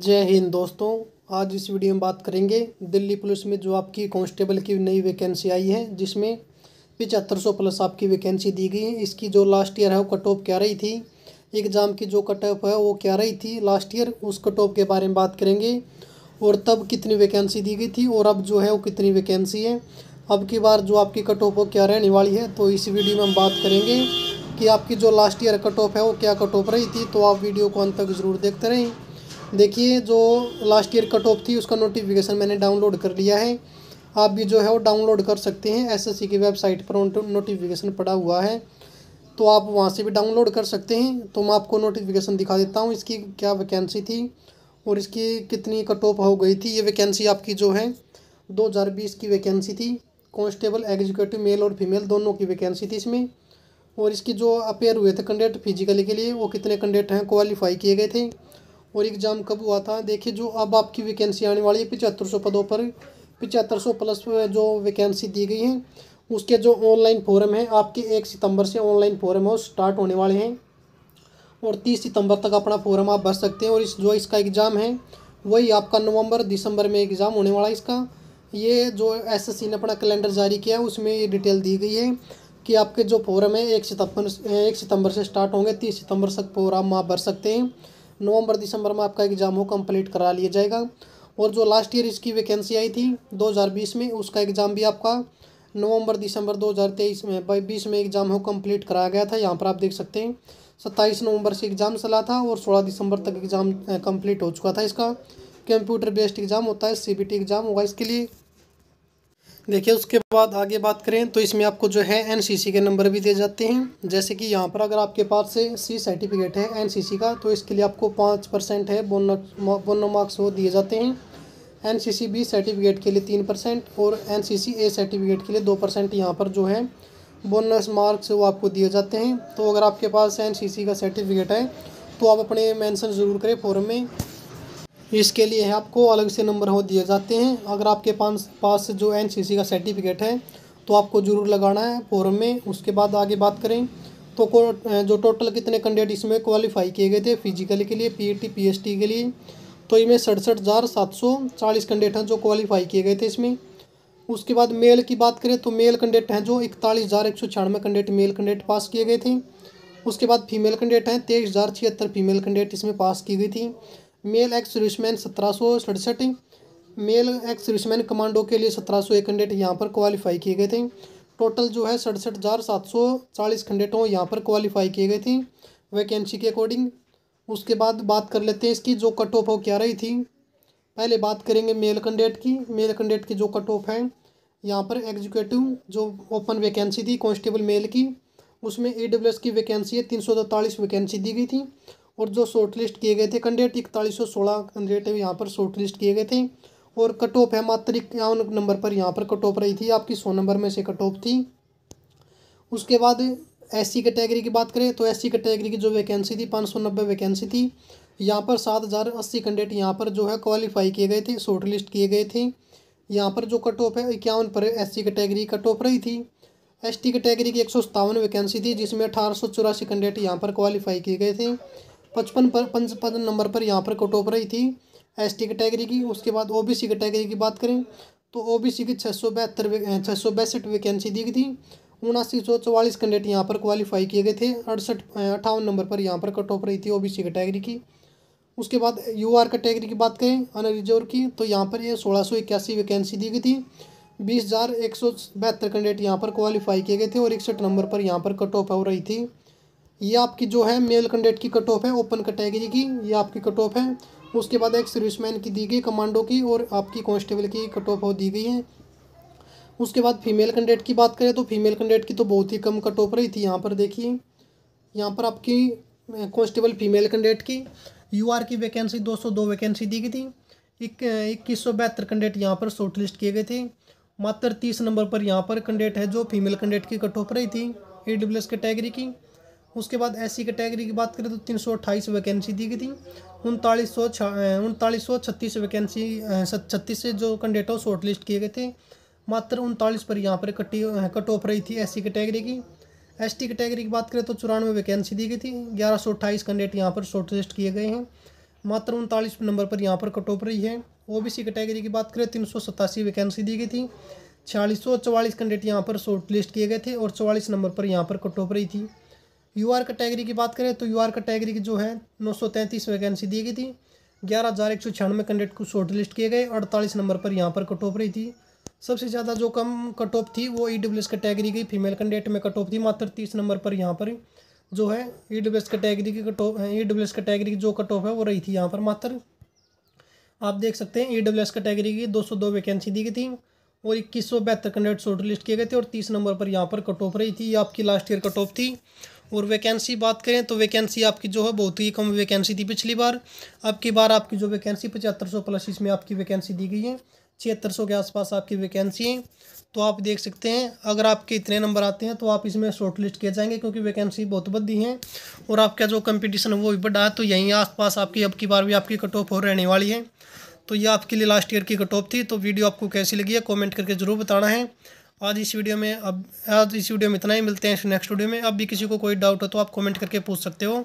जय हिंद दोस्तों आज इस वीडियो में बात करेंगे दिल्ली पुलिस में जो आपकी कांस्टेबल की नई वैकेंसी आई है जिसमें पिचहत्तर सौ प्लस आपकी वैकेंसी दी गई है इसकी जो लास्ट ईयर है वो कट ऑफ क्या रही थी एग्ज़ाम की जो कट ऑफ है वो क्या रही थी लास्ट ईयर उस कट ऑफ के बारे में बात करेंगे और तब कितनी वैकेंसी दी गई थी और अब जो है वो कितनी वैकेंसी है अब की बार जो आपकी कट ऑफ वो क्या रहने वाली है तो इस वीडियो में हम बात करेंगे कि आपकी जो लास्ट ईयर कट ऑफ है वो क्या कट ऑफ रही थी तो आप वीडियो को अंत तक ज़रूर देखते रहें देखिए जो लास्ट ईयर कट ऑफ थी उसका नोटिफिकेशन मैंने डाउनलोड कर लिया है आप भी जो है वो डाउनलोड कर सकते हैं एसएससी की वेबसाइट पर नोटिफिकेशन तो पड़ा हुआ है तो आप वहाँ से भी डाउनलोड कर सकते हैं तो मैं आपको नोटिफिकेशन दिखा देता हूँ इसकी क्या वैकेंसी थी और इसकी कितनी कट ऑफ हो गई थी ये वैकेंसी आपकी जो है बीस की वैकेंसी थी कॉन्स्टेबल एग्जीक्यूटिव मेल और फीमेल दोनों की वैकेंसी थी इसमें और इसकी जो अपेयर हुए थे कैंडिडेट फिजिकली के लिए वो कितने कैंडिडेट हैं क्वालिफाई किए गए थे और एग्ज़ाम कब हुआ था देखिए जो अब आपकी वैकेंसी आने वाली है पिचहत्तर सौ पदों पर पिचहत्तर सौ प्लस जो वैकेंसी दी गई है उसके जो ऑनलाइन फॉरम है आपके एक सितंबर से ऑनलाइन फॉरम है स्टार्ट होने वाले हैं और तीस सितंबर तक अपना फॉरम आप भर सकते हैं और इस जो इसका एग्ज़ाम है वही आपका नवंबर दिसंबर में एग्ज़ाम होने वाला है इसका ये जो एसएससी ने अपना कैलेंडर जारी किया है उसमें ये डिटेल दी गई है कि आपके जो फॉरम है एक सितंबर एक सितंबर से स्टार्ट होंगे तीस सितंबर तक फॉरम आप भर सकते हैं नवंबर दिसंबर में आपका एग्ज़ाम हो कंप्लीट करा लिया जाएगा और जो लास्ट ईयर इसकी वैकेंसी आई थी 2020 में उसका एग्ज़ाम भी आपका नवंबर दिसंबर 2023 में बीस में एग्ज़ाम हो कंप्लीट कराया गया था यहाँ पर आप देख सकते हैं सत्ताईस नवंबर से एग्ज़ाम चला था और सोलह दिसंबर तक एग्ज़ाम कंप्लीट हो चुका था इसका कंप्यूटर बेस्ड एग्ज़ाम होता है सी एग्ज़ाम होगा इसके लिए देखिए उसके बाद आगे बात करें तो इसमें आपको जो है एनसीसी के नंबर भी दिए जाते हैं जैसे कि यहाँ पर अगर आपके पास से सी सर्टिफिकेट है एनसीसी का तो इसके लिए आपको पाँच परसेंट है बोनो मार्क्स वो दिए जाते हैं N C C B certificate के लिए तीन परसेंट और N C C A certificate के लिए दो परसेंट यहाँ पर जो है बोनस मार्क्स वो आपको दिए जाते हैं तो अगर आपके पास एन सी सी का सर्टिफिकेट है तो आप अपने मैंसन ज़रूर करें फॉरम में इसके लिए आपको अलग से नंबर हो दिए जाते हैं अगर आपके पास पास जो एन का सर्टिफिकेट है तो आपको ज़रूर लगाना है फॉरम में उसके बाद आगे बात करें तो को जो टोटल कितने कैंडिडेट इसमें क्वालिफाई किए गए थे फिजिकली के लिए पीईटी पीएसटी e के लिए तो इसमें सड़सठ हज़ार सात सौ चालीस कैंडिडेट हैं जो क्वालिफाई किए गए थे इसमें उसके बाद मेल की बात करें तो मेल कैंडिडेट हैं जो इकतालीस हज़ार एक सौ छियानवे कैंडिडेट मेल कैंडिडेट पास किए गए थे उसके बाद फीमेल कैंडिडेट हैं तेईस हज़ार छिहत्तर फीमेल कैंडिडेट इसमें पास की गई थी मेल एक्स सर्विसमैन सत्रह सौ सड़सठ मेल एक्स सर्विसमैन कमांडो के लिए सत्रह सौ एक कैंडिडेट यहाँ पर क्वालिफाई किए गए थे टोटल जो है सड़सठ हज़ार सात सौ चालीस कैंडिडेटों यहाँ पर क्वालिफाई किए गए थे वैकेंसी के अकॉर्डिंग उसके बाद बात कर लेते हैं इसकी जो कट ऑफ हो क्या रही थी पहले बात करेंगे मेल कैंडिडेट की मेल कैंडिडेट की जो कट ऑफ है यहाँ पर एग्जीक्यूटिव जो ओपन वैकेंसी थी कॉन्स्टेबल मेल की उसमें ए की वैकेंसी है तीन वैकेंसी दी गई थी और जो शॉर्ट लिस्ट किए गए थे कैंडिडेट इकतालीस सौ सोलह कैंडिडेट यहाँ पर शॉर्ट लिस्ट किए गए थे और कट ऑफ है मात्र इक्यावन नंबर पर यहाँ पर कट ऑफ रही थी आपकी सौ नंबर में से कट ऑफ थी उसके बाद एस सी कैटेगरी की बात करें तो एस सी कैटेगरी की जो वैकेंसी थी पाँच सौ नब्बे वैकेंसी थी यहाँ पर सात हज़ार अस्सी कैंडिडेट यहाँ पर जो है क्वालिफाई किए गए थे शॉर्ट लिस्ट किए गए थे यहाँ पर जो कट ऑफ है इक्यावन पर S C category cut off रही थी एस टी कैटेगरी की एक सौ सत्तावन वैकेंसी थी जिसमें अठारह सौ चौरासी कैंडिडेट यहाँ पर क्वालिफाई किए गए थे पचपन पर पचपन नंबर पर यहाँ पर कट ऑफ रही थी एस टी कैटेगरी की उसके बाद ओ बी सी कैटेगरी की बात करें तो ओ बी सी की छः सौ बहत्तर छः सौ बैसठ वैकेंसी दी गई थी उनासी सौ चौवालीस कैंडिडेट यहाँ पर क्वालिफाई किए गए थे अड़सठ अठावन नंबर पर यहाँ पर कट ऑफ रही थी ओ बी सी कैटेगरी की उसके बाद यू आर कैटेगरी की बात करें अनरिजर्व की तो यहाँ पर ये सोलह सौ इक्यासी वैकेंसी दी गई थी बीस हज़ार एक सौ बहत्तर कैंडिडेट यहाँ पर क्वालिफाई किए गए थे और इकसठ नंबर पर यहाँ पर कट ऑफ हो रही थी ये आपकी जो है मेल कैंडिडेट की कट ऑफ है ओपन कैटेगरी की ये आपकी कट ऑफ है उसके बाद एक सर्विसमैन की दी गई कमांडो की और आपकी कांस्टेबल की कट ऑफ दी गई है उसके बाद फीमेल कैंडिडेट की बात करें तो फीमेल कैंडिडेट की तो बहुत ही कम कट ऑफ रही थी यहाँ पर देखिए यहाँ पर आपकी कांस्टेबल फीमेल कैंडिडेट की यू की वैकेंसी दो वैकेंसी दी गई थी एक इक्कीस सौ बहत्तर कैंडिडेट यहाँ पर शॉर्ट लिस्ट किए गए थे मात्र तीस नंबर पर यहाँ पर कैंडिडेट है जो फीमेल कैंडिडेट की कट ऑफ रही थी ए डब्ल्यू एस कैटेगरी की उसके बाद एस सी कैटेगरी की बात करें तो तीन सौ अट्ठाईस वैकेंसी दी गई थी उनतालीस सौ उनतालीस सौ छत्तीस वैकेंसी छत्तीस से जो कैंडिडेट हो शॉर्ट लिस्ट किए गए थे मात्र उनतालीस पर यहाँ पर कटी कट ऑफ रही थी एस सी कैटेगरी की एस टी कैटेगरी की बात करें तो चौरानवे वैकेंसी दी गई थी ग्यारह सौ अट्ठाईस कैंडिडेट यहाँ पर शॉर्ट लिस्ट किए गए हैं मात्र उनतालीस नंबर पर यहाँ पर कट ऑफ रही है ओ बी सी कैटेगरी की बात करें तीन सौ सतासी वैकेंसी दी गई थी छियालीस सौ चौवालीस कैंडिडेट यहाँ पर शॉर्ट लिस्ट किए गए थे और चौवालीस नंबर पर यहाँ पर कट ऑफ रही थी यू आर कैटेगरी की बात करें तो यू आर कैटेगरी की जो है नौ सौ तैंतीस वैकेंसी दी गई थी ग्यारह हज़ार एक सौ छियानवे कैंडिडेट को शॉर्ट लिस्ट किए गए अड़तालीस नंबर पर यहाँ पर कट ऑफ रही थी सबसे ज़्यादा जो कम कट ऑफ थी वो ई डब्ल्यू एस कैटेगरी की फीमेल कैंडिडेट में कट ऑफ थी मात्र तीस नंबर पर यहाँ पर जो है ई डब्ल्यू एस कैटेगरी की cut off E W S category की जो कट ऑफ है वो रही थी यहाँ पर मात्र आप देख सकते हैं ई डब्ल्यू एस कैटेगरी की दो सौ दो वैकेंसी दी गई थी और इक्कीस सौ बहत्तर कैंडिडेट शॉर्ट लिस्ट किए गए थे और तीस नंबर पर यहाँ पर कट ऑफ रही थी ये आपकी लास्ट ईयर कट ऑफ थी और वैकेंसी बात करें तो वैकेंसी आपकी जो है बहुत ही कम वैकेंसी थी पिछली बार अब की बार आपकी जो वैकेंसी पचहत्तर सौ प्लस इसमें आपकी वैकेंसी दी गई है छिहत्तर सौ के आसपास आपकी वैकेंसी है तो आप देख सकते हैं अगर आपके इतने नंबर आते हैं तो आप इसमें शॉर्ट लिस्ट किए जाएंगे क्योंकि वैकेंसी बहुत बदी है और आपका जो कंपटीशन है वो भी बढ़ा है तो यहीं आसपास आपकी अब की बार भी आपकी कट ऑफ हो रहने वाली है तो ये आपके लिए लास्ट ईयर की कट ऑफ थी तो वीडियो आपको कैसी लगी है कॉमेंट करके ज़रूर बताना है आज इस वीडियो में अब आज इस वीडियो में इतना ही मिलते हैं नेक्स्ट वीडियो में अब भी किसी को कोई डाउट हो तो आप कमेंट करके पूछ सकते हो